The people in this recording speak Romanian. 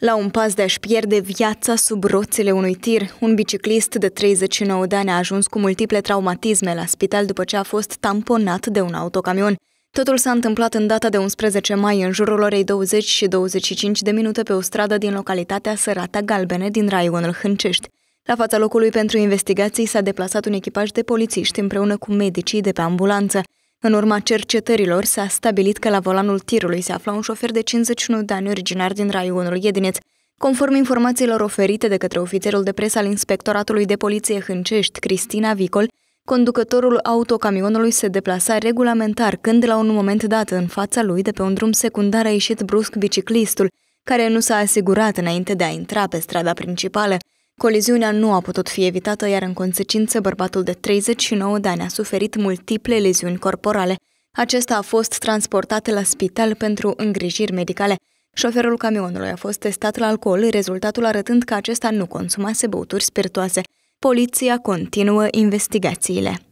La un pas de a-și pierde viața sub roțile unui tir, un biciclist de 39 de ani a ajuns cu multiple traumatisme la spital după ce a fost tamponat de un autocamion. Totul s-a întâmplat în data de 11 mai, în jurul orei 20 și 25 de minute pe o stradă din localitatea Sărata Galbene din raionul Hâncești. La fața locului pentru investigații s-a deplasat un echipaj de polițiști împreună cu medicii de pe ambulanță. În urma cercetărilor s-a stabilit că la volanul tirului se afla un șofer de 51 de ani originar din raionul Iedineț, Conform informațiilor oferite de către ofițerul de presă al Inspectoratului de Poliție Hâncești, Cristina Vicol, conducătorul autocamionului se deplasa regulamentar când la un moment dat în fața lui de pe un drum secundar a ieșit brusc biciclistul, care nu s-a asigurat înainte de a intra pe strada principală. Coliziunea nu a putut fi evitată, iar în consecință bărbatul de 39 de ani a suferit multiple leziuni corporale. Acesta a fost transportat la spital pentru îngrijiri medicale. Șoferul camionului a fost testat la alcool, rezultatul arătând că acesta nu consumase băuturi spiritoase. Poliția continuă investigațiile.